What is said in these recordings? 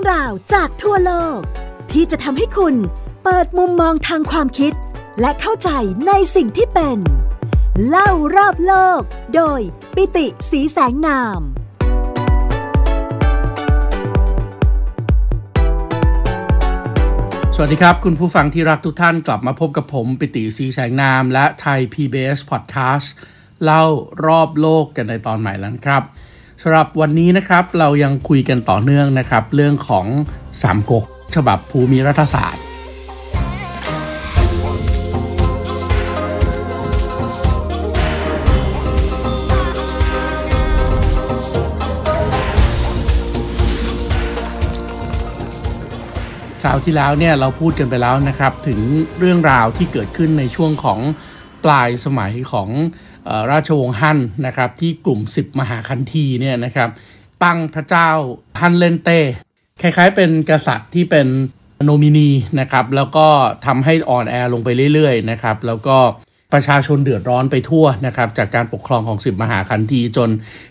่องราวจากทั่วโลก ที่จะทำให้คุณเปิดมุมมองทางความคิดและเข้าใจในสิ่งที่เป็น เล่ารอบโลก โดยปิติสีแสงนาม สวัสดีครับ คุณผู้ฟังที่รักทุกท่านกลับมาพบกับผม ปิติสีแสงนามและไทย PBS Podcast เล่ารอบโลกกันในตอนใหม่แล้วครับสำหรับวันนี้นะครับเรายังคุยกันต่อเนื่องนะครับเรื่องของสามก๊กฉบับภูมิรัฐศาสตร์ คราวที่แล้วเนี่ยเราพูดกันไปแล้วนะครับถึงเรื่องราวที่เกิดขึ้นในช่วงของปลายสมัยของราชวงศ์ฮั่นนะครับ ที่กลุ่ม 10 มหาคันธีเนี่ยนะครับตั้งพระเจ้า ฮั่นเลนเต้คล้ายๆเป็นกษัตริย์ที่เป็นโนมินีนะครับ แล้วก็ทำให้อ่อนแอลงไปเรื่อยๆนะครับ แล้วก็ประชาชนเดือดร้อนไปทั่วนะครับ จากการปกครองของสิบมหาคันธีจน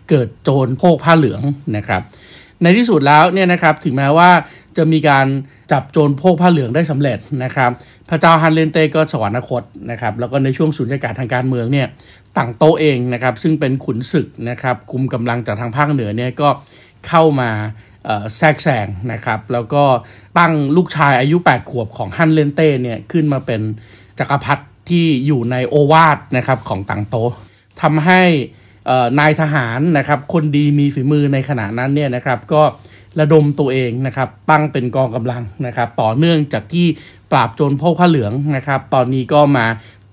เกิดโจรโพกผ้าเหลืองนะครับ ในที่สุดแล้วเนี่ยนะครับถึงแม้ว่าจะมีการจับโจรพวกผ้าเหลืองได้สำเร็จนะครับ พระเจ้าฮันเลนเต้ก็สวรรคตนะครับ แล้วก็ในช่วงสุญญากาศทางการเมืองเนี่ยต่างโตเองนะครับ ซึ่งเป็นขุนศึกนะครับ คุมกำลังจากทางภาคเหนือเนี่ยก็เข้ามาแทรกแซงนะครับ แล้วก็ตั้งลูกชายอายุ 8 ขวบของฮันเลนเต้เนี่ยขึ้นมาเป็นจักรพรรดิที่อยู่ในโอวาทนะครับของต่างโตทำให้นายทหารนะครับคนดีมีฝีมือในขณะนั้นเนี่ยนะครับก็ระดมตัวเองนะครับ ตั้งเป็นกองกำลังนะครับ ต่อเนื่องจากที่ปราบโจรพวกข้าเหลืองนะครับ ตอนนี้ก็มา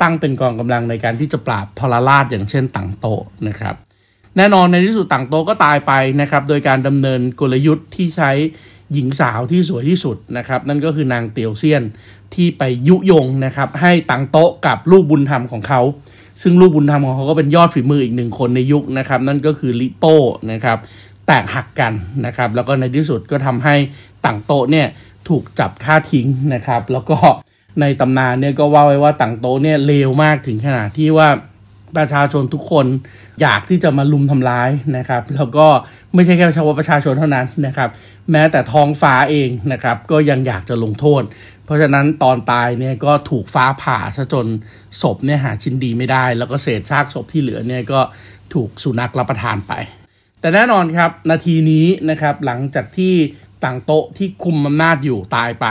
ตั้งเป็นกองกำลังในการที่จะปราบทรราชอย่างเช่นต่างโตนะครับ แน่นอนในที่สุดต่างโตก็ตายไปนะครับ โดยการดำเนินกลยุทธ์ที่ใช้หญิงสาวที่สวยที่สุดนะครับ นั่นก็คือนางเตียวเซียน ที่ไปยุยงนะครับ ให้ตังโตกับลูกบุญธรรมของเขา ซึ่งลูกบุญธรรมของเขา ก็เป็นยอดฝีมืออีกหนึ่งคนในยุคนะครับ นั่นก็คือลิโป้นะครับแตกหักกันนะครับแล้วก็ในที่สุดก็ทำให้ต่างโต๊ะเนี่ยถูกจับฆ่าทิ้งนะครับแล้วก็ในตำนานเนี่ยก็ว่าไว้ว่าต่างโต๊ะเนี่ยเลวมากถึงขนาดที่ว่าประชาชนทุกคน อยากที่จะมาลุมทำร้ายนะครับแล้วก็ไม่ใช่แค่ชาวประชาชนเท่านั้นนะครับแม้แต่ท้องฟ้าเองนะครับก็ยังอยากจะลงโทษ เพราะฉะนั้นตอนตายเนี่ยก็ถูกฟ้าผ่าซะจนศพเนี่ยหาชิ้นดีไม่ได้ แล้วก็เศษซากศพที่เหลือเนี่ยก็ถูกสุนัขรับประทานไปแต่แน่นอนครับนาทีนี้นะครับหลังจากที่ต่างโต๊ะที่คุมอำนาจอยู่ตายไป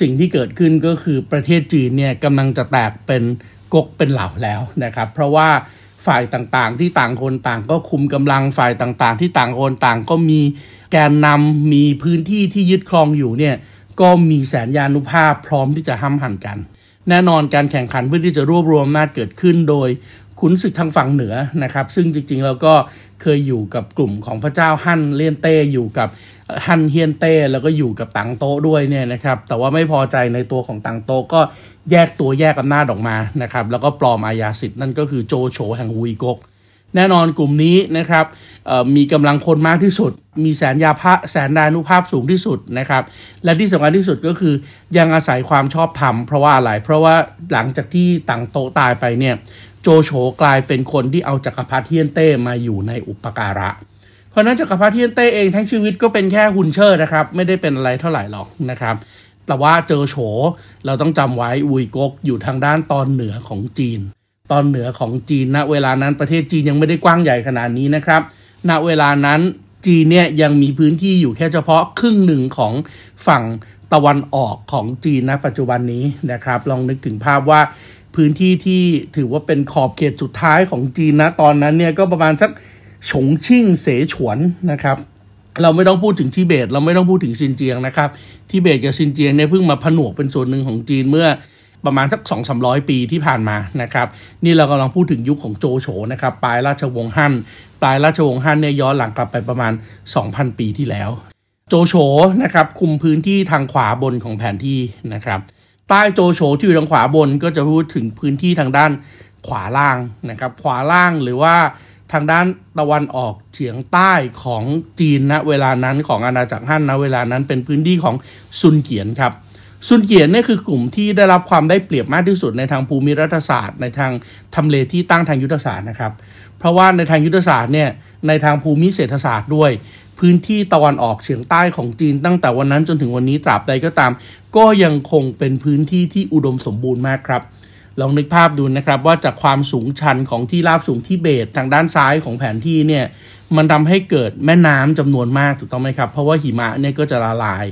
สิ่งที่เกิดขึ้นก็คือประเทศจีนเนี่ยกำลังจะแตกเป็นกกเป็นเหล่าแล้วนะครับ เพราะว่าฝ่ายต่างๆที่ต่างคนต่างก็คุมกำลังฝ่ายต่างๆ ที่ต่างคนต่างก็มีแกนนำมีพื้นที่ที่ยึดครองอยู่เนี่ยก็มีแสนยานุภาพพร้อมที่จะห้ำหั่นกัน แน่นอนการแข่งขันเพื่อที่จะรวบรวมอำนาจเกิดขึ้นโดยขุนศึกทางฝั่งเหนือนะครับ ซึ่งจริงๆเราก็เคยอยู่กับกลุ่มของพระเจ้าฮั่นเลียนเต้ อยู่กับฮั่นเฮียนเต้ แล้วก็อยู่กับตังโต้ด้วยเนี่ยนะครับ แต่ว่าไม่พอใจในตัวของตังโต้ก็แยกตัวแยกอำนาจออกมานะครับ แล้วก็ปลอมอาญาสิทธิ์นั่นก็คือโจโฉแห่งวีกก แน่นอนกลุ่มนี้นะครับมีกำลังคนมากที่สุด มีแสนยาพระแสนดานุภาพสูงที่สุดนะครับ และที่สำคัญที่สุดก็คือยังอาศัยความชอบธรรม เพราะว่าอะไร เพราะว่าหลังจากที่ตังโตตายไปเนี่ยโจโฉกลายเป็นคนที่เอาจักรพรรดิเทียนเต้มาอยู่ในอุปการะ เพราะนั้นจักรพรรดิเทียนเต้เองทั้งชีวิตก็เป็นแค่หุ่นเชิดนะครับไม่ได้เป็นอะไรเท่าไหร่หรอกนะครับ แต่ว่าเจอโฉเราต้องจำไว้อุยกกอยู่ทางด้านตอนเหนือของจีน ตอนเหนือของจีนณนะเวลานั้นประเทศจีนยังไม่ได้กว้างใหญ่ขนาดนี้นะครับ ณเวลานั้นจีนเนี่ยยังมีพื้นที่อยู่แค่เฉพาะครึ่งหนึ่งของฝั่งตะวันออกของจีนณ ปัจจุบันนี้นะครับลองนึกถึงภาพว่าพื้นที่ที่ถือว่าเป็นขอบเขตสุดท้ายของจีนนะตอนนั้นเนี่ยก็ประมาณสักฉงชิ่งเสฉวนนะครับ เราไม่ต้องพูดถึงทิเบตเราไม่ต้องพูดถึงซินเจียงนะครับทิเบตกับซินเจียงเนี่ยเพิ่งมาผนวกเป็นส่วนหนึ่งของจีนเมื่อประมาณสัก2 3 0 0 ปีที่ผ่านมานะครับ นี่เรากำลังพูดถึงยุคของโจโฉนะครับปลายราชวงศ์ฮั่นปลายราชวงศ์ฮั่นเนี่ยย้อนหลังกลับไปประมาณ 2,000 ปีที่แล้ว โจโฉนะครับ คุมพื้นที่ทางขวาบนของแผนที่นะครับใต้โจโฉที่อยู่ทางขวาบนก็จะพูดถึงพื้นที่ทางด้านขวาล่างนะครับ ขวาล่างหรือว่าทางด้านตะวันออกเฉียงใต้ของจีนนะเวลานั้นของอาณาจักรฮั่นนะเวลานั้นเป็นพื้นที่ของซุนเกียนครับซุนเกียนนี่คือกลุ่มที่ได้รับความได้เปรียบมากที่สุดในทางภูมิรัฐศาสตร์ ในทางทำเลที่ตั้งทางยุทธศาสตร์นะครับเพราะว่าในทางยุทธศาสตร์เนี่ยในทางภูมิเศรษฐศาสตร์ด้วยพื้นที่ตะวันออกเฉียงใต้ของจีน ตั้งแต่วันนั้นจนถึงวันนี้ตราบใดก็ตาม ก็ยังคงเป็นพื้นที่ที่อุดมสมบูรณ์มากครับลองนึกภาพดูนะครับว่าจากความสูงชันของที่ราบสูงที่เบตทางด้านซ้ายของแผนที่เนี่ยมันทำให้เกิดแม่น้ำจำนวนมากถูกต้องไหมครับ เพราะว่าหิมะเนี่ยก็จะละลาย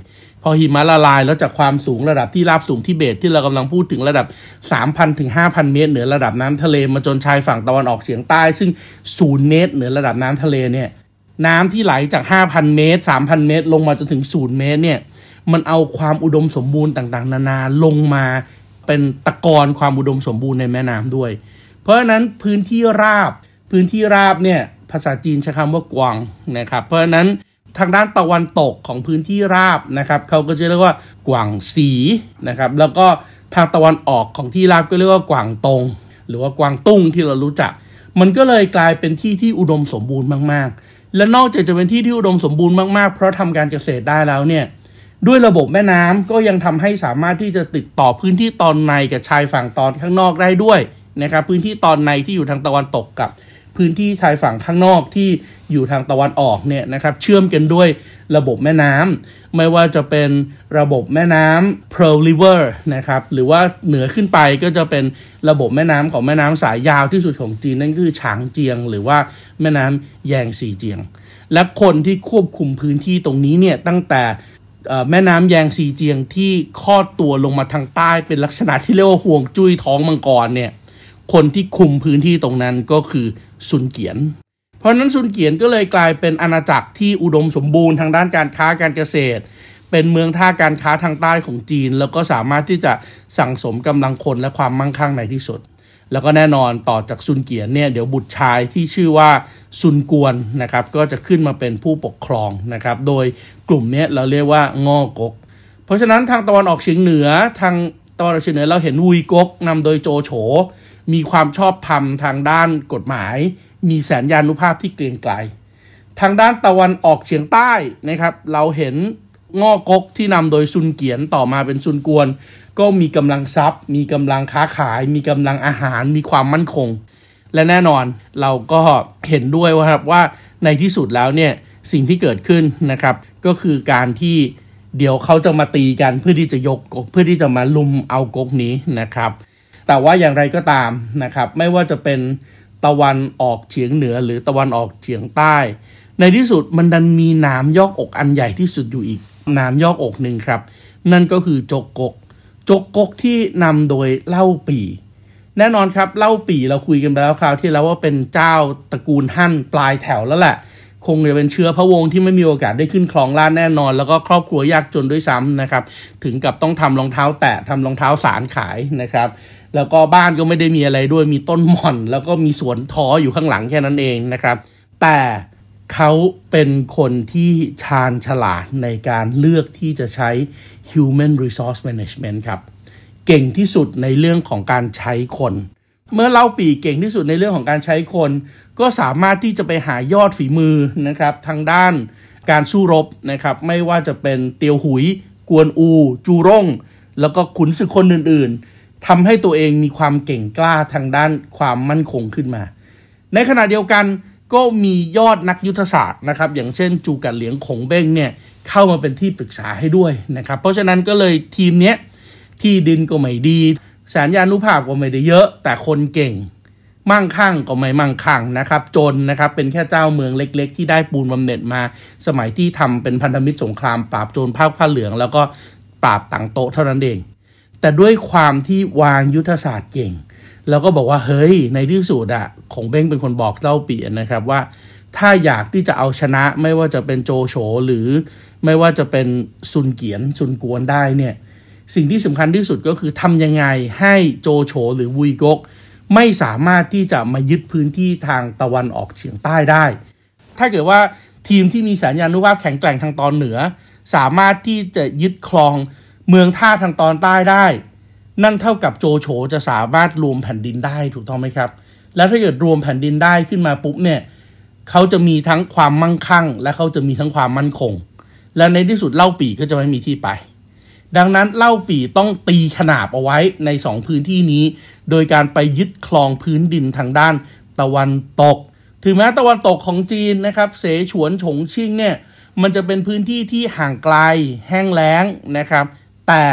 พอหิมะละลายแล้วจากความสูงระดับที่ราบสูงที่เบตที่เรากำลังพูดถึงระดับ3,000ถึง5,000 เมตร เหนือระดับน้ำทะเลมาจนชายฝั่งตะวันออกเฉียงใต้ ซึ่งศูนย์เมตรเหนือระดับน้ำทะเลเนี่ยน้ำที่ไหลจาก5,000 เมตร 3,000 เมตร ลงมาจนถึงศูนย์เมตรเนี่ยมันเอาความอุดมสมบูรณ์ต่างๆ นานาลงมาเป็นตะกอนความอุดมสมบูรณ์ในแม่น้ำด้วย เพราะฉะนั้นพื้นที่ราบพื้นที่ราบเนี่ยภาษาจีนใช้คำว่ากวางนะครับ เพราะฉะนั้นทางด้านตะวันตกของพื้นที่ราบนะครับเขาก็จะเรียกว่ากวางสีนะครับแล้วก็ทางตะวันออกของที่ราบก็เรียกว่ากวางตงหรือว่ากวางตุ้งที่เรารู้จัก มันก็เลยกลายเป็นที่ที่อุดมสมบูรณ์มาก ๆและนอกจากจะเป็นที่ที่อุดมสมบูรณ์มากๆ เพราะทำการเกษตรได้แล้วเนี่ย ด้วยระบบแม่น้ำก็ยังทำให้สามารถที่จะติดต่อพื้นที่ตอนในกับชายฝั่งตอนข้างนอกได้ด้วยนะครับพื้นที่ตอนในที่อยู่ทางตะวันตกกับพื้นที่ชายฝั่งข้างนอกที่อยู่ทางตะวันออกเนี่ยนะครับเชื่อมกันด้วยระบบแม่น้ำไม่ว่าจะเป็นระบบแม่น้ำ Pearl River นะครับหรือว่าเหนือขึ้นไปก็จะเป็นระบบแม่น้ำของแม่น้ำสายยาวที่สุดของจีนนั่นคือฉางเจียง หรือว่าแม่น้ำแยงสีเจียง และคนที่ควบคุมพื้นที่ตรงนี้เนี่ยตั้งแต่แม่น้ำแยงซีเจียงที่คลอดตัวลงมาทางใต้เป็นลักษณะที่เรียกว่าห่วงจุ้ยท้องมังกรเนี่ยคนที่คุมพื้นที่ตรงนั้นก็คือซุนเกียน เพราะนั้นซุนเกียนก็เลยกลายเป็นอาณาจักรที่อุดมสมบูรณ์ทางด้านการค้าการเกษตร เป็นเมืองท่าการค้าทางใต้ของจีนแล้วก็สามารถที่จะสั่งสมกำลังคนและความมั่งคั่งในที่สุด แล้วก็แน่นอนต่อจากซุนเกียนเนี่ยเดี๋ยวบุตรชายที่ชื่อว่าซุนกวนนะครับก็จะขึ้นมาเป็นผู้ปกครองนะครับโดยกลุ่มนี้เราเรียกว่างอกกเพราะฉะนั้นทางตะวันออกเฉียงเหนือทางตะวันออกเฉียงเหนือเราเห็นวุยกกนำโดยโจโฉมีความชอบธรรมทางด้านกฎหมาย มีแสนยานุภาพที่เกรียงไกลทางด้านตะวันออกเฉียงใต้นะครับ เราเห็นงอกกที่นำโดยซุนเกียนต่อมาเป็นซุนกวน ก็มีกำลังทรัพย์ มีกำลังค้าขาย มีกำลังอาหารมีความมั่นคง และแน่นอนเราก็เห็นด้วยว่าครับว่าในที่สุดแล้วเนี่ยสิ่งที่เกิดขึ้นนะครับ ก็คือการที่เดี๋ยวเขาจะมาตีกัน เพื่อที่จะยกกกเพื่อที่จะมาลุมเอากกนี้นะครับแต่ว่าอย่างไรก็ตามนะครับ ไม่ว่าจะเป็นตะวันออกเฉียงเหนือหรือตะวันออกเฉียงใต้ ในที่สุดมันดันมีนามยอกอกอันใหญ่ที่สุดอยู่อีกนามยอกอกหนึ่งครับ นั่นก็คือจกกก จกกกที่นำโดยเล่าปีแน่นอนครับเล่าปีเราคุยกันไปแล้วคราวที่แล้วว่าเป็นเจ้าตระกูลหั่น ปลายแถวแล้วแหละ คงจะเป็นเชื้อพระวงศ์ที่ไม่มีโอกาสได้ขึ้นคลองล้านแน่นอน แล้วก็ครอบครัวยากจนด้วยซ้ำนะครับ ถึงกับต้องทำรองเท้าแตะทำรองเท้าสารขายนะครับแล้วก็บ้านก็ไม่ได้มีอะไร ด้วย มีต้นหม่อนแล้วก็มีสวนท้ออยู่ข้างหลังแค่นั้นเองนะครับ แต่เขาเป็นคนที่ชาญฉลาดในการเลือกที่จะใช้ human resource management ครับ เก่งที่สุดในเรื่องของการใช้คน เมื่อเล่าปีเก่งที่สุดในเรื่องของการใช้คน ก็สามารถที่จะไปหายอดฝีมือนะครับ ทางด้านการสู้รบนะครับ ไม่ว่าจะเป็นเตียวหุย กวนอู จูร่ง แล้วก็ขุนศึกคนอื่นทำให้ตัวเองมีความเก่งกล้าทางด้านความมั่นคงขึ้นมา ในขณะเดียวกันก็มียอดนักยุทธศาสตร์นะครับอย่างเช่น จูกันเหลียงขงเบ้งเนี่ยเข้ามาเป็นที่ปรึกษาให้ด้วยนะครับเพราะฉะนั้นก็เลยทีมเนี้ยที่ดินก็ไม่ดี สารยานุภาพก็ไม่ได้เยอะ แต่คนเก่งมั่งคั่งก็ไม่มั่งคั่งนะครับจนนะครับเป็นแค่เจ้าเมืองเล็กๆ ที่ได้ปูนบำเหน็จมา สมัยที่ทำเป็นพันธมิตรสงคราม ปราบโจรภาคผ้าเหลือง แล้วก็ปราบต่างโต๊ะเท่านั้นเองแต่ด้วยความที่วางยุทธศาสตร์เก่ง แล้วก็บอกว่าเฮ้ยในที่สุดอะของเบ้งเป็นคนบอกเล่าเปียนนะครับว่า ถ้าอยากที่จะเอาชนะ ไม่ว่าจะเป็นโจโฉหรือ ไม่ว่าจะเป็นซุนเกียนซุนกวนได้เนี่ยสิ่งที่สำคัญที่สุดก็คือทำยังไงให้โจโฉหรือวุยกกไม่สามารถที่จะมายึดพื้นที่ทางตะวันออกเฉียงใต้ได้ ถ้าเกิดว่าทีมที่มีสัญญาณรูปภาพแข็งแกร่งทางตอนเหนือ สามารถที่จะยึดครองเมืองท่าทางตอนใต้ได้ นั่นเท่ากับโจโฉจะสามารถรวมแผ่นดินได้ถูกต้องไหมครับ แล้วถ้าเกิดรวมแผ่นดินได้ขึ้นมาปุ๊บเนี่ย เขาจะมีทั้งความมั่งคั่ง และเขาจะมีทั้งความมั่นคง และในที่สุดเล่าปีก็จะไม่มีที่ไป ดังนั้นเล่าปีต้องตีขนาบเอาไว้ในสองพื้นที่นี้ โดยการไปยึดคลองพื้นดินทางด้านตะวันตก ถึงแม้ตะวันตกของจีนนะครับ เสฉวนฉงชิ่งเนี่ย มันจะเป็นพื้นที่ที่ห่างไกลแห้งแล้งนะครับแต่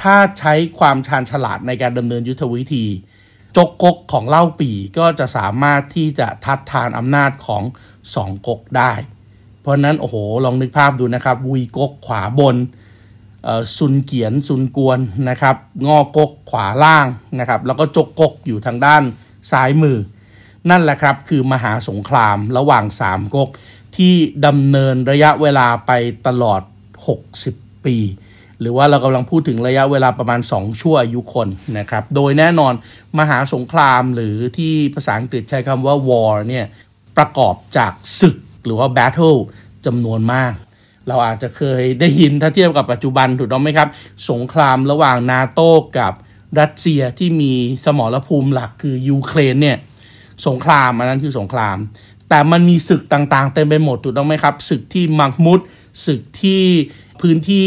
ถ้าใช้ความชาญฉลาดในการดำเนินยุทธวิธี จกกกของเล่าปีก็จะสามารถที่จะทัดทานอำนาจของสองกกได้ เพราะนั้นโอ้โหลองนึกภาพดูนะครับวีกกขวาบนซุนเกียนซุนกวนนะครับงอกกขวาล่างนะครับแล้วก็จกกกอยู่ทางด้านซ้ายมือ นั่นแหละครับ คือมหาสงครามระหว่างสามกกที่ดำเนินระยะเวลาไปตลอด 60 ปีหรือว่าเรากำลังพูดถึงระยะเวลาประมาณ 2 ชั่วอายุคนนะครับ โดยแน่นอนมหาสงครามหรือที่ภาษาอังกฤษใช้คำว่า war เนี่ย ประกอบจากศึกหรือว่า battle จำนวนมาก เราอาจจะเคยได้ยินถ้าเทียบกับปัจจุบัน ถูกต้องไหมครับ สงครามระหว่างนาโต้กับรัสเซียที่มีสมรภูมิหลักคือยูเครนเนี่ย สงครามอันนั้นคือสงคราม แต่มันมีศึกต่างๆ เต็มไปหมดถูกต้องไหมครับศึกที่มักมุดศึกที่พื้นที่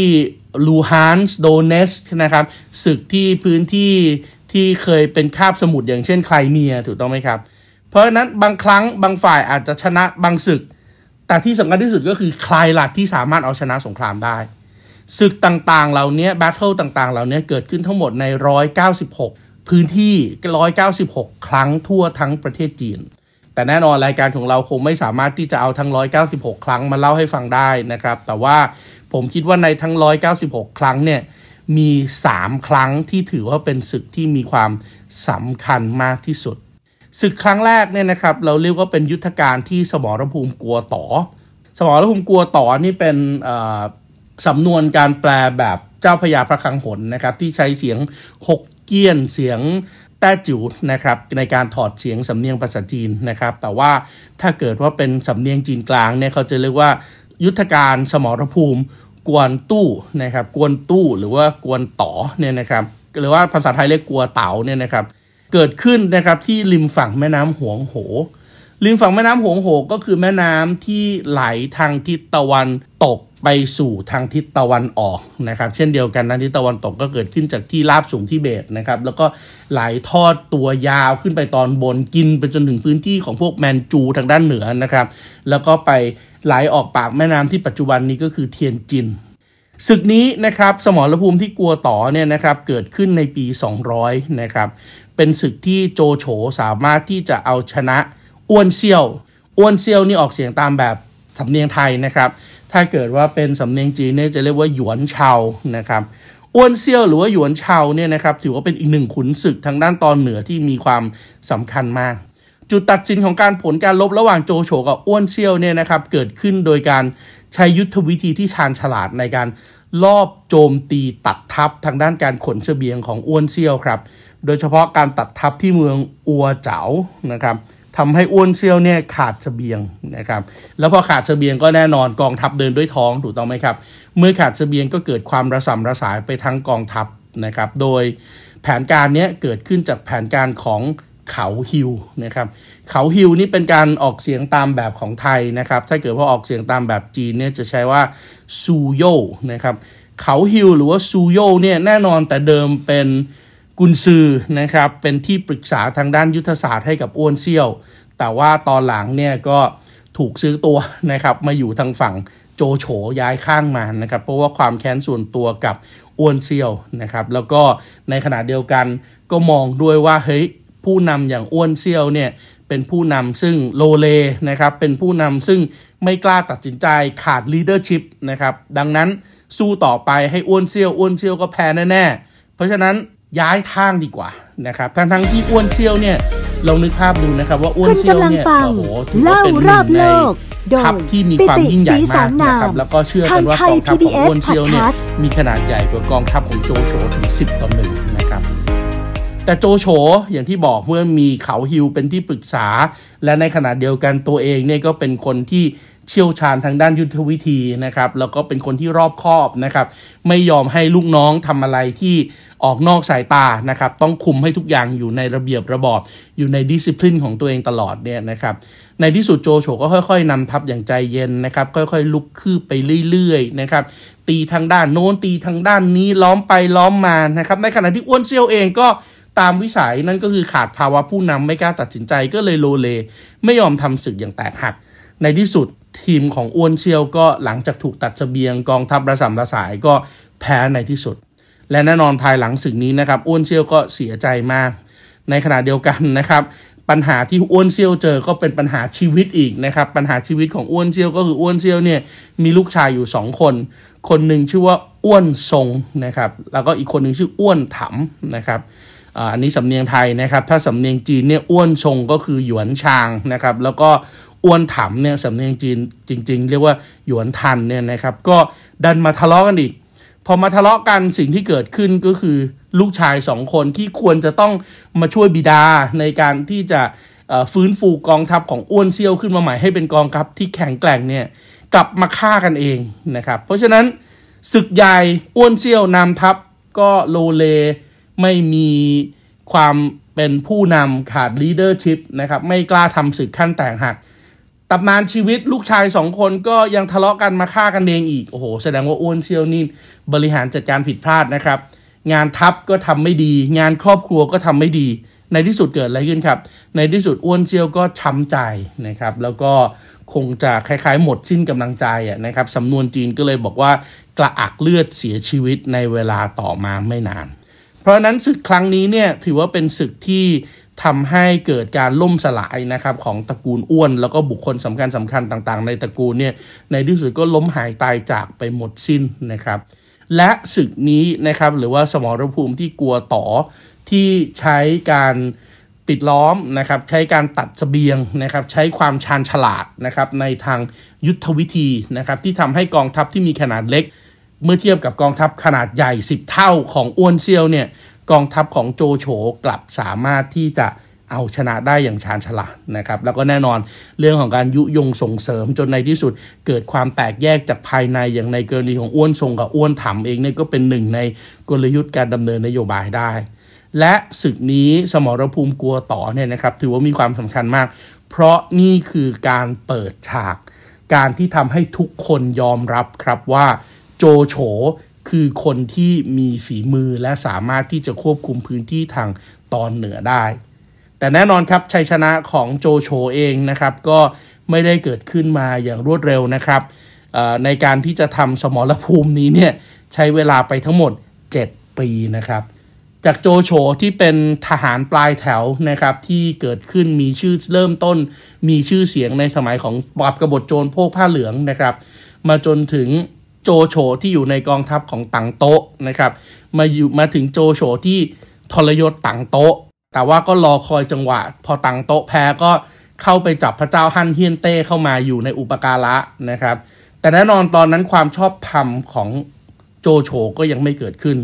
ลูฮานส์โดเนสนะครับ ศึกที่พื้นที่ที่เคยเป็นคาบสมุทรอย่างเช่นไครเมียถูกต้องไหมครับ เพราะฉะนั้นบางครั้งบางฝ่ายอาจจะชนะบางศึก แต่ที่สำคัญที่สุดก็คือใครหลักที่สามารถเอาชนะสงครามได้ ศึกต่างๆ เหล่านี้แบทเทิลต่างๆเหล่านี้เกิดขึ้นทั้งหมดใน 196 พื้นที่ 196 ครั้งทั่วทั้งประเทศจีน แต่แน่นอนรายการของเราคงไม่สามารถที่จะเอาทั้ง 196ครั้งมาเล่าให้ฟังได้นะครับ แต่ว่าผมคิดว่าในทั้ง 196 ครั้งเนี่ยมี 3 ครั้งที่ถือว่าเป็นศึกที่มีความสำคัญมากที่สุดศึกครั้งแรกเนี่ยนะครับเราเรียกว่าเป็นยุทธการที่สมรภูมิกัวต่อสมรภูมิกัวต่อนี่เป็นสำนวนการแปลแบบเจ้าพญาพระคังหนนะครับ ที่ใช้เสียงหกเกี้ยนเสียงแต้จิ๋วนะครับในการถอดเสียงสำเนียงภาษาจีนนะครับแต่ว่าถ้าเกิดว่าเป็นสำเนียงจีนกลางเนี่ยเขาจะเรียกว่ายุทธการสมรภูมิกวนตู้นะครับ กวนตู้หรือว่ากวนต่อเนี่ยนะครับ หรือว่าภาษาไทยเรียกกัวเต๋าเนี่ยนะครับ เกิดขึ้นนะครับที่ริมฝั่งแม่น้ำหวงโหริมฝั่งแม่น้ำโขงโหกก็คือแม่น้ำที่ไหลทางทิศตะวันตกไปสู่ทางทิศตะวันออกนะครับ เช่นเดียวกันนะทิศตะวันตกก็เกิดขึ้นจากที่ราบสูงที่เบตนะครับ แล้วก็ไหลทอดตัวยาวขึ้นไปตอนบนกินไปจนถึงพื้นที่ของพวกแมนจูทางด้านเหนือนะครับ แล้วก็ไปไหลออกปากแม่น้ำที่ปัจจุบันนี้ก็คือเทียนจินศึกนี้นะครับสมรภูมิที่กัวต่อเนี่ยนะครับเกิดขึ้นในปี 200 นะครับ เป็นศึกที่โจโฉสามารถที่จะเอาชนะอ้วนเซียว อ้วนเซียวนี่ออกเสียงตามแบบสำเนียงไทยนะครับ ถ้าเกิดว่าเป็นสำเนียงจีนเนี่ยจะเรียกว่าหยวนเฉานะครับ อ้วนเซียวหรือว่าหยวนเฉาเนี่ยนะครับถือว่าเป็นอีกหนึ่งขุนศึกทางด้านตอนเหนือที่มีความสำคัญมาก จุดตัดสินของการผลการลบระหว่างโจโฉกับอ้วนเซียวเนี่ยนะครับเกิดขึ้นโดยการใช้ยุทธวิธีที่ชาญฉลาดในการ ลอบโจมตีตัดทัพทางด้านการขนเสบียงของอ้วนเซียวครับ โดยเฉพาะการตัดทัพที่เมืองอัวเจ๋านะครับทำให้อ้วนเซี่ยวเนี่ยขาดสเสบียงนะครับ แล้วพอขาดสเสบียงก็แน่นอนกองทัพเดินด้วยท้องถูกต้องไหมครับ เมื่อขาดสเสบียงก็เกิดความระสำระสายไปทั้งกองทัพนะครับ โดยแผนการนี้เกิดขึ้นจากแผนการของเขาฮิวนะครับ เขาฮิวนี่เป็นการออกเสียงตามแบบของไทยนะครับ ถ้าเกิดว่าออกเสียงตามแบบจีนเนี่ยจะใช้ว่าซูโยนะครับ เขาฮิว หรือว่าซูโยเนี่ยแน่นอนแต่เดิมเป็นกุนซือนะครับเป็นที่ปรึกษาทางด้านยุทธศาสตร์ให้กับอ้วนเซี่ยว แต่ว่าตอนหลังเนี่ยก็ถูกซื้อตัวนะครับมาอยู่ทางฝั่งโจโฉย้ายข้างมานะครับเพราะว่าความแค้นส่วนตัวกับอ้วนเซี่ยวนะครับแล้วก็ในขณะเดียวกันก็มองด้วยว่า เฮ้ย ผู้นำอย่างอ้วนเซี่ยวเนี่ยเป็นผู้นำซึ่งโลเลนะครับเป็นผู้นำซึ่งไม่กล้าตัดสินใจขาดลีดเดอร์ชิพนะครับดังนั้นสู้ต่อไปให้อ้วนเซี่ยวอ้วนเซี่ยวก็แพ้แน่ๆเพราะฉะนั้นย้ายทางดีกว่านะครับทั้งทั้งที่อ้วนเชี่ยวเนี่ยเรานึกภาพดูนะครับ ว่าอ้วนเชี่ยวเนี่ยโอ้โหถือว่าเป็นหนึ่งในทัพที่มีความยิ่งใหญ่มากนะครับ แล้วก็เชื่อกันว่ากองทัพของอ้วนเชี่ยวเนี่ยมีขนาดใหญ่กว่ากองทัพของโจโฉถึง10ต่อหนึ่งนะครับ แต่โจโฉอย่างที่บอกเมื่อมีเขาฮิวเป็นที่ปรึกษาและในขณะเดียวกันตัวเองเนี่ยก็เป็นคนที่เชี่ยวชาญทางด้านยุทธวิธีนะครับ แล้วก็เป็นคนที่รอบคอบนะครับ ไม่ยอมให้ลูกน้องทำอะไรที่ออกนอกสายตานะครับ ต้องคุมให้ทุกอย่างอยู่ในระเบียบระบอบอยู่ในดิสซิปลินของตัวเองตลอดเนี่ยนะครับ ในที่สุดโจโฉก็ค่อย ๆนำทัพอย่างใจเย็นนะครับ ค่อยๆ ลุกคืบไปเรื่อยๆนะครับ ตีทางด้านโน้นตีทางด้านนี้ล้อมไปล้อมมานะครับ ในขณะที่อ้วนเซียวเองก็ตามวิสัยนั่นก็คือขาดภาวะผู้นำไม่กล้าตัดสินใจก็เลยโลเล ไม่ยอมทำศึกอย่างแตกหักในที่สุดทีมของอ้วนเชียวก็หลังจากถูกตัดเสบียงกองทัพระสำระสายก็แพ้ในที่สุด และแน่นอนภายหลังสึกนี้นะครับ อ้วนเชียวก็เสียใจมากในขณะเดียวกันนะครับ ปัญหาที่อ้วนเชียวเจอก็เป็นปัญหาชีวิตอีกนะครับ ปัญหาชีวิตของอ้วนเชียวก็คืออ้วนเชียวเนี่ยมีลูกชายอยู่สองคน คนหนึ่งชื่อว่าอ้วนทรงนะครับ แล้วก็อีกคนหนึ่งชื่ออ้วนถมนะครับอันนี้สำเนียงไทยนะครับ ถ้าสำเนียงจีนเนี่ยอ้วนทรงก็คือหยวนชางนะครับแล้วก็อวนถำเนี่ยสำเนียงจีนจริงๆ เรียกว่าหยวนทันเนี่ยนะครับก็ดันมาทะเลาะกันอีกพอมาทะเลาะกันสิ่งที่เกิดขึ้นก็คือลูกชายสองคนที่ควรจะต้องมาช่วยบิดาในการที่จะฟื้นฟูกองทัพของอ้วนเซียวขึ้นมาใหม่ให้เป็นกองทัพที่แข็งแกร่งเนี่ยกลับมาฆ่ากันเองนะครับเพราะฉะนั้นศึกใหญ่อ้วนเซียวนำทัพก็โลเลไม่มีความเป็นผู้นำขาดลีดเดอร์ชิพนะครับไม่กล้าทำศึกขั้นแตกหักตำนานชีวิตลูกชายสองคนก็ยังทะเลาะกันมาฆ่ากันเองอีกโอ้โหแสดงว่าอ้วนเชียวนี่บริหารจัดการผิดพลาดนะครับ งานทัพก็ทำไม่ดี งานครอบครัวก็ทำไม่ดีในที่สุดเกิดอะไรขึ้นครับ ในที่สุดอ้วนเชียวก็ช้าใจนะครับ แล้วก็คงจะคล้ายๆ หมดสิ้นกำลังใจอ่ะนะครับสำนวนจีนก็เลยบอกว่ากระอักเลือดเสียชีวิตในเวลาต่อมาไม่นานเพราะนั้นศึกครั้งนี้เนี่ยถือว่าเป็นศึกที่ทำให้เกิดการล่มสลายนะครับของตระกูลอ้วนแล้วก็บุคคลสำคัญสำคัญต่างๆในตระกูลเนี่ยในที่สุดก็ล้มหายตายจากไปหมดสิ้นนะครับ และศึกนี้นะครับหรือว่าสมรภูมิที่กลัวต่อที่ใช้การปิดล้อมนะครับ ใช้การตัดสเสบียงนะครับ ใช้ความชาญฉลาดนะครับในทางยุทธวิธีนะครับ ที่ทำให้กองทัพที่มีขนาดเล็ก เมื่อเทียบกับกองทัพขนาดใหญ่ 10 เท่าของอ้วนเซียวเนี่ยกองทัพของโจโฉกลับสามารถที่จะเอาชนะได้อย่างชาญฉลาดนะครับ แล้วก็แน่นอนเรื่องของการยุยงส่งเสริมจนในที่สุดเกิดความแตกแยกจากภายในอย่างในกรณีของอ้วนทรงกับอ้วนถามเองเนี่ยก็เป็นหนึ่งในกลยุทธ์การดำเนินนโยบายได้ และศึกนี้สมรภูมิกลัวต่อเนี่ยนะครับถือว่ามีความสำคัญมาก เพราะนี่คือการเปิดฉาก การที่ทำให้ทุกคนยอมรับครับว่าโจโฉคือคนที่มีฝีมือและสามารถที่จะควบคุมพื้นที่ทางตอนเหนือได้ แต่แน่นอนครับชัยชนะของโจโฉเองนะครับก็ไม่ได้เกิดขึ้นมาอย่างรวดเร็วนะครับในการที่จะทำสมรภูมินี้เนี่ยใช้เวลาไปทั้งหมด 7 ปีนะครับ จากโจโฉที่เป็นทหารปลายแถวนะครับที่เกิดขึ้นมีชื่อเริ่มต้นมีชื่อเสียงในสมัยของปราบกบฏโจรพวกผ้าเหลืองนะครับ มาจนถึงโจโฉที่อยู่ในกองทัพของตังโตะนะครับ มาอยู่มาถึงโจโฉที่ทรยศตังโตะแต่ว่าก็รอคอยจังหวะพอตังโตะแพ้ก็เข้าไปจับพระเจ้าฮั่นเฮียนเต้เข้ามาอยู่ในอุปการะนะครับ แต่แน่นอนตอนนั้นความชอบธรรมของโจโฉก็ยังไม่เกิดขึ้น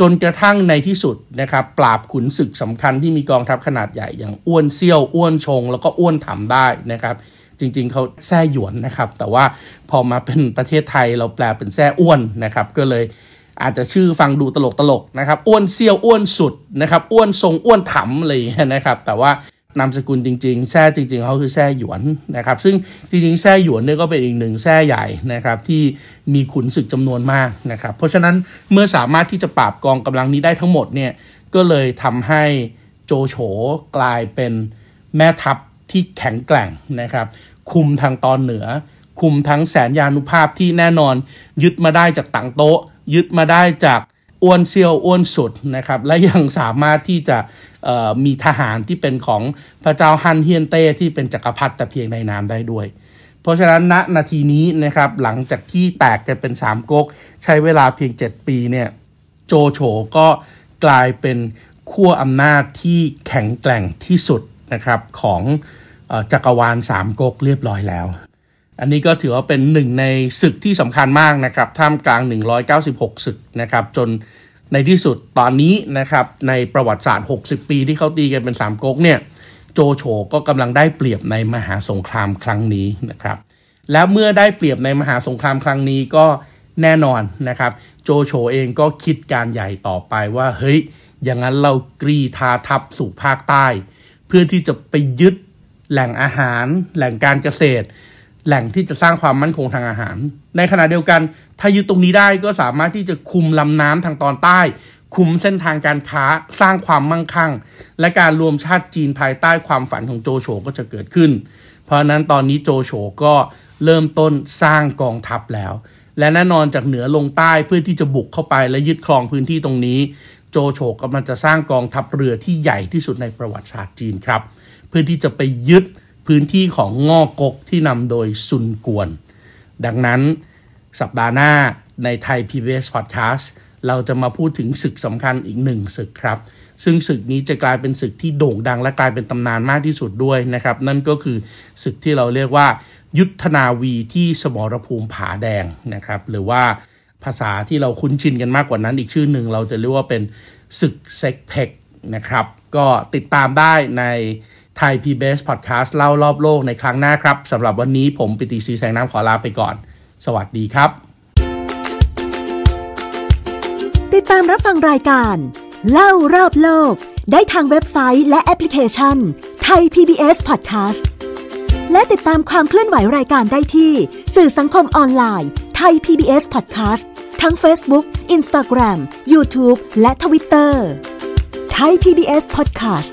จนกระทั่งในที่สุดนะครับ ปราบขุนศึกสำคัญ ที่มีกองทัพขนาดใหญ่ อย่างอ้วนเซี่ยวอ้วนชง แล้วก็อ้วนถำได้นะครับจริงๆเขาแซ่หยวนนะครับแต่ว่าพอมาเป็นประเทศไทยเราแปลเป็นแซ่อ้วนนะครับ ก็เลยอาจจะชื่อฟังดูตลกตลกนะครับอ้วนเซียวอ้วนสุดนะครับอ้วนทรงอ้วนถำอะไรอย่างเงี้ยนะครับ แต่ว่านามสกุลจริงๆแซ่จริงๆเขาคือแซ่หยวนนะครับ ซึ่งจริงๆแซ่หยวนเนี่ยก็เป็นอีกหนึ่งแซ่ใหญ่นะครับที่มีขุนศึกจำนวนมากนะครับ เพราะฉะนั้นเมื่อสามารถที่จะปราบกองกำลังนี้ได้ทั้งหมดเนี่ยก็เลยทำให้โจโฉกลายเป็นแม่ทัพที่แข็งแกร่งนะครับคุมทางตอนเหนือ คุมทั้งแสนยานุภาพที่แน่นอนยึดมาได้จากต่างโต๊ะยึดมาได้จากอ้วนเซียว อ้วนสุดนะครับและยังสามารถที่จะมีทหารที่เป็นของพระเจ้าฮันเฮียนเต้ที่เป็นจกักรพรรดิแต่เพียงในนามได้ด้วย เพราะฉะนั้นณนาทีนี้นะครับหลังจากที่แตกจะเป็นสามก๊ก ใช้เวลาเพียง7ปีเนี่ยโจโฉก็กลายเป็นขั้วอำนาจที่แข็งแกร่งที่สุดนะครับของจักรวาลสามก๊กเรียบร้อยแล้ว อันนี้ก็ถือว่าเป็นหนึ่งในศึกที่สำคัญมากนะครับ ท่ามกลาง 196ศึกนะครับ จนในที่สุดตอนนี้นะครับ ในประวัติศาสตร์ 60 ปีที่เขาตีกันเป็นสามก๊กเนี่ยโจโฉก็กำลังได้เปรียบในมหาสงครามครั้งนี้นะครับ แล้วเมื่อได้เปรียบในมหาสงครามครั้งนี้ก็แน่นอนนะครับ โจโฉเองก็คิดการใหญ่ต่อไปว่า เฮ้ยอย่างนั้นเรากรีธาทัพสู่ภาคใต้ เพื่อที่จะไปยึดแหล่งอาหาร แหล่งการเกษตร แหล่งที่จะสร้างความมั่นคงทางอาหาร ในขณะเดียวกันถ้ายึดตรงนี้ได้ก็สามารถที่จะคุมลำน้ำทางตอนใต้ คุมเส้นทางการค้า สร้างความมั่งคั่ง และการรวมชาติจีนภายใต้ความฝันของโจโฉก็จะเกิดขึ้น เพราะนั้นตอนนี้โจโฉก็เริ่มต้นสร้างกองทัพแล้ว และแน่นอนจากเหนือลงใต้เพื่อที่จะบุกเข้าไปและยึดครองพื้นที่ตรงนี้ โจโฉกำลังจะสร้างกองทัพเรือที่ใหญ่ที่สุดในประวัติศาสตร์จีนครับพื่อที่จะไปยึดพื้นที่ของงอกกที่นำโดยซุนกวน ดังนั้นสัปดาห์หน้าในไทย PBS Podcast เราจะมาพูดถึงศึกสำคัญอีกหนึ่งศึกครับ ซึ่งศึกนี้จะกลายเป็นศึกที่โด่งดัง และกลายเป็นตำนานมากที่สุดด้วยนะครับ นั่นก็คือศึกที่เราเรียกว่า ยุทธนาวีที่สมรภูมิผาแดงนะครับ หรือว่าภาษาที่เราคุ้นชินกันมากกว่านั้นอีกชื่อหนึ่งเราจะเรียกว่าเป็นศึกเซ็กเพกนะครับก็ติดตามได้ในไทย p สพอดแคสต์เล่ารอบโลกในครั้งหน้าครับ สำหรับวันนี้ผมปิติศรีแสงน้ำขอลาไปก่อน สวัสดีครับ ติดตามรับฟังรายการ เล่ารอบโลก ได้ทางเว็บไซต์และแอปพลิเคชันไทย PBS Podcast และติดตามความเคลื่อนไหวรายการได้ที่สื่อสังคมออนไลน์ไทย PBS Podcast ทั้ง Facebook, Instagram, YouTube และ Twitter ไทย PBS Podcast